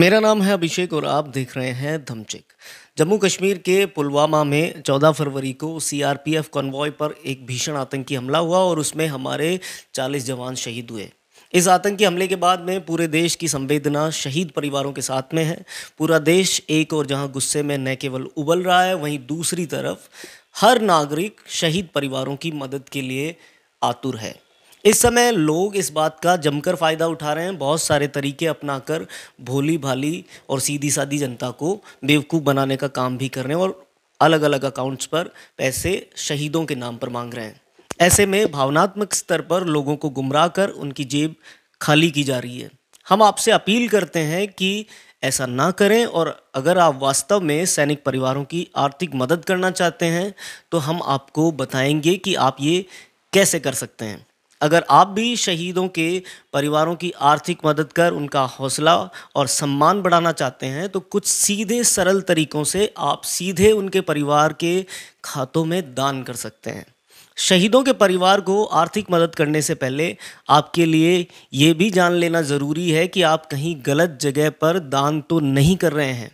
मेरा नाम है अभिषेक और आप देख रहे हैं धमचेक जम्मू कश्मीर के पुलवामा में 14 फरवरी को सीआरपीएफ कॉन्वॉय पर एक भीषण आतंकी हमला हुआ और उसमें हमारे 40 जवान शहीद हुए इस आतंकी हमले के बाद में पूरे देश की संवेदना शहीद परिवारों के साथ में है पूरा देश एक और जहां गुस्से में न केवल उबल रहा है वहीं दूसरी तरफ हर नागरिक शहीद परिवारों की मदद के लिए आतुर है इस समय लोग इस बात का जमकर फ़ायदा उठा रहे हैं बहुत सारे तरीके अपनाकर भोली भाली और सीधी सादी जनता को बेवकूफ़ बनाने का काम भी कर रहे हैं और अलग अलग अकाउंट्स पर पैसे शहीदों के नाम पर मांग रहे हैं ऐसे में भावनात्मक स्तर पर लोगों को गुमराह कर उनकी जेब खाली की जा रही है हम आपसे अपील करते हैं कि ऐसा ना करें और अगर आप वास्तव में सैनिक परिवारों की आर्थिक मदद करना चाहते हैं तो हम आपको बताएंगे कि आप ये कैसे कर सकते हैं अगर आप भी शहीदों के परिवारों की आर्थिक मदद कर उनका हौसला और सम्मान बढ़ाना चाहते हैं तो कुछ सीधे सरल तरीक़ों से आप सीधे उनके परिवार के खातों में दान कर सकते हैं शहीदों के परिवार को आर्थिक मदद करने से पहले आपके लिए ये भी जान लेना ज़रूरी है कि आप कहीं गलत जगह पर दान तो नहीं कर रहे हैं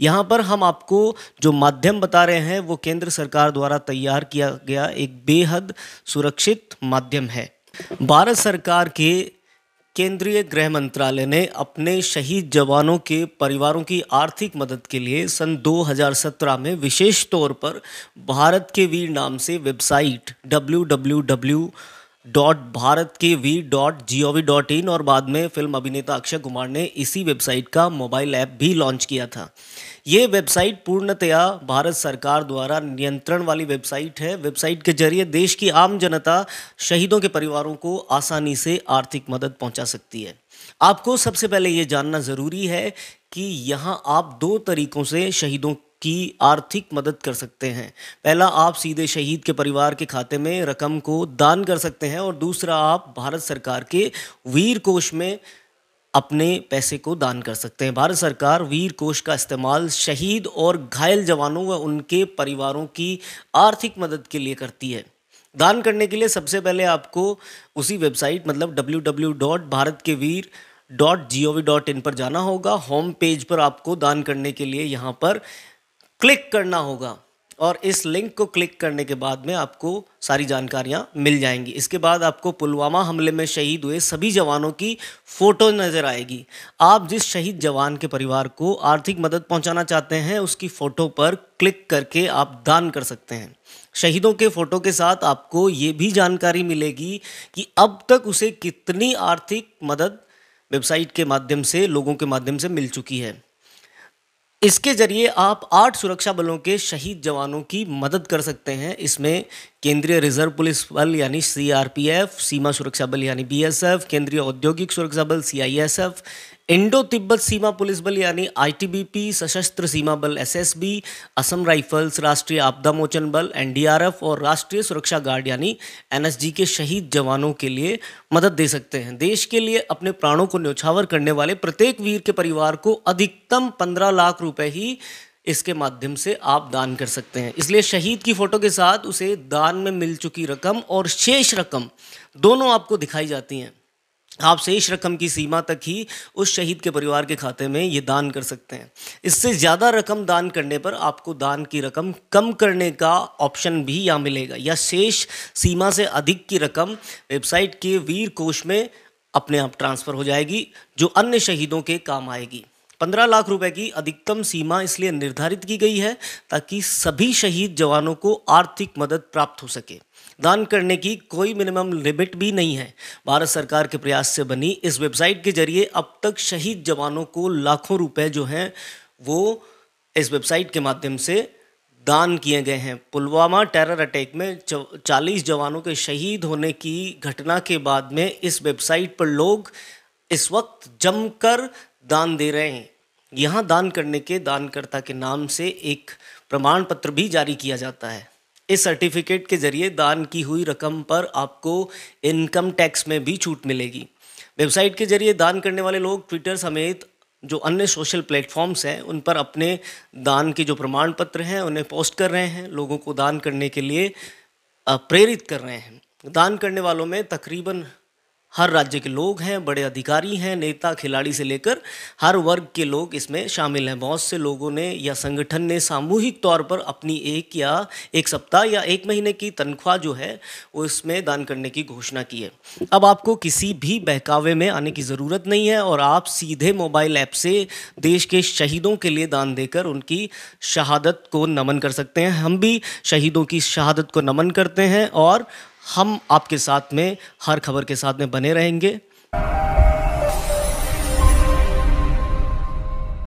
यहाँ पर हम आपको जो माध्यम बता रहे हैं वो केंद्र सरकार द्वारा तैयार किया गया एक बेहद सुरक्षित माध्यम है भारत सरकार के केंद्रीय गृह मंत्रालय ने अपने शहीद जवानों के परिवारों की आर्थिक मदद के लिए सन 2017 में विशेष तौर पर भारत के वीर नाम से वेबसाइट डब्ल्यू डॉट भारत के वी dot G O V dot in और बाद में फिल्म अभिनेता अक्षय कुमार ने इसी वेबसाइट का मोबाइल ऐप भी लॉन्च किया था ये वेबसाइट पूर्णतया भारत सरकार द्वारा नियंत्रण वाली वेबसाइट है वेबसाइट के जरिए देश की आम जनता शहीदों के परिवारों को आसानी से आर्थिक मदद पहुंचा सकती है आपको सबसे पहले ये जानना ज़रूरी है कि यहाँ आप दो तरीक़ों से शहीदों की आर्थिक मदद कर सकते हैं पहला आप सीधे शहीद के परिवार के खाते में रकम को दान कर सकते हैं और दूसरा आप भारत सरकार के वीर कोष में अपने पैसे को दान कर सकते हैं भारत सरकार वीर कोष का इस्तेमाल शहीद और घायल जवानों व उनके परिवारों की आर्थिक मदद के लिए करती है दान करने के लिए सबसे पहले आपको उसी वेबसाइट मतलब डब्ल्यू डब्ल्यू डॉट भारत के Veer dot G O V dot in पर जाना होगा होम पेज पर आपको दान करने के लिए यहाँ पर क्लिक करना होगा और इस लिंक को क्लिक करने के बाद में आपको सारी जानकारियां मिल जाएंगी इसके बाद आपको पुलवामा हमले में शहीद हुए सभी जवानों की फ़ोटो नज़र आएगी आप जिस शहीद जवान के परिवार को आर्थिक मदद पहुंचाना चाहते हैं उसकी फ़ोटो पर क्लिक करके आप दान कर सकते हैं शहीदों के फ़ोटो के साथ आपको ये भी जानकारी मिलेगी कि अब तक उसे कितनी आर्थिक मदद वेबसाइट के माध्यम से लोगों के माध्यम से मिल चुकी है इसके जरिए आप आठ सुरक्षा बलों के शहीद जवानों की मदद कर सकते हैं इसमें केंद्रीय रिजर्व पुलिस बल यानी सीआरपीएफ सीमा सुरक्षा बल यानी बीएसएफ केंद्रीय औद्योगिक सुरक्षा बल सीआईएसएफ इंडो तिब्बत सीमा पुलिस बल यानी आईटीबीपी सशस्त्र सीमा बल एसएसबी असम राइफल्स राष्ट्रीय आपदा मोचन बल एनडीआरएफ और राष्ट्रीय सुरक्षा गार्ड यानी एनएसजी के शहीद जवानों के लिए मदद दे सकते हैं देश के लिए अपने प्राणों को न्यौछावर करने वाले प्रत्येक वीर के परिवार को अधिकतम पंद्रह लाख रुपए ही इसके माध्यम से आप दान कर सकते हैं इसलिए शहीद की फ़ोटो के साथ उसे दान में मिल चुकी रकम और शेष रकम दोनों आपको दिखाई जाती हैं आप शेष रकम की सीमा तक ही उस शहीद के परिवार के खाते में ये दान कर सकते हैं इससे ज़्यादा रकम दान करने पर आपको दान की रकम कम करने का ऑप्शन भी यहाँ मिलेगा या शेष सीमा से अधिक की रकम वेबसाइट के वीर कोष में अपने आप ट्रांसफ़र हो जाएगी जो अन्य शहीदों के काम आएगी पंद्रह लाख रुपए की अधिकतम सीमा इसलिए निर्धारित की गई है ताकि सभी शहीद जवानों को आर्थिक मदद प्राप्त हो सके दान करने की कोई मिनिमम लिमिट भी नहीं है भारत सरकार के प्रयास से बनी इस वेबसाइट के जरिए अब तक शहीद जवानों को लाखों रुपए जो हैं वो इस वेबसाइट के माध्यम से दान किए गए हैं पुलवामा टेरर अटैक में चालीस जवानों के शहीद होने की घटना के बाद में इस वेबसाइट पर लोग इस वक्त जमकर दान दे रहे हैं यहाँ दान करने के दानकर्ता के नाम से एक प्रमाण पत्र भी जारी किया जाता है इस सर्टिफिकेट के ज़रिए दान की हुई रकम पर आपको इनकम टैक्स में भी छूट मिलेगी वेबसाइट के जरिए दान करने वाले लोग ट्विटर समेत जो अन्य सोशल प्लेटफॉर्म्स हैं उन पर अपने दान के जो प्रमाण पत्र हैं उन्हें पोस्ट कर रहे हैं लोगों को दान करने के लिए प्रेरित कर रहे हैं दान करने वालों में तकरीबन हर राज्य के लोग हैं बड़े अधिकारी हैं नेता खिलाड़ी से लेकर हर वर्ग के लोग इसमें शामिल हैं बहुत से लोगों ने या संगठन ने सामूहिक तौर पर अपनी एक या एक सप्ताह या एक महीने की तनख्वाह जो है वो इसमें दान करने की घोषणा की है अब आपको किसी भी बहकावे में आने की ज़रूरत नहीं है और आप सीधे मोबाइल ऐप से देश के शहीदों के लिए दान देकर उनकी शहादत को नमन कर सकते हैं हम भी शहीदों की शहादत को नमन करते हैं और हम आपके साथ में हर खबर के साथ में बने रहेंगे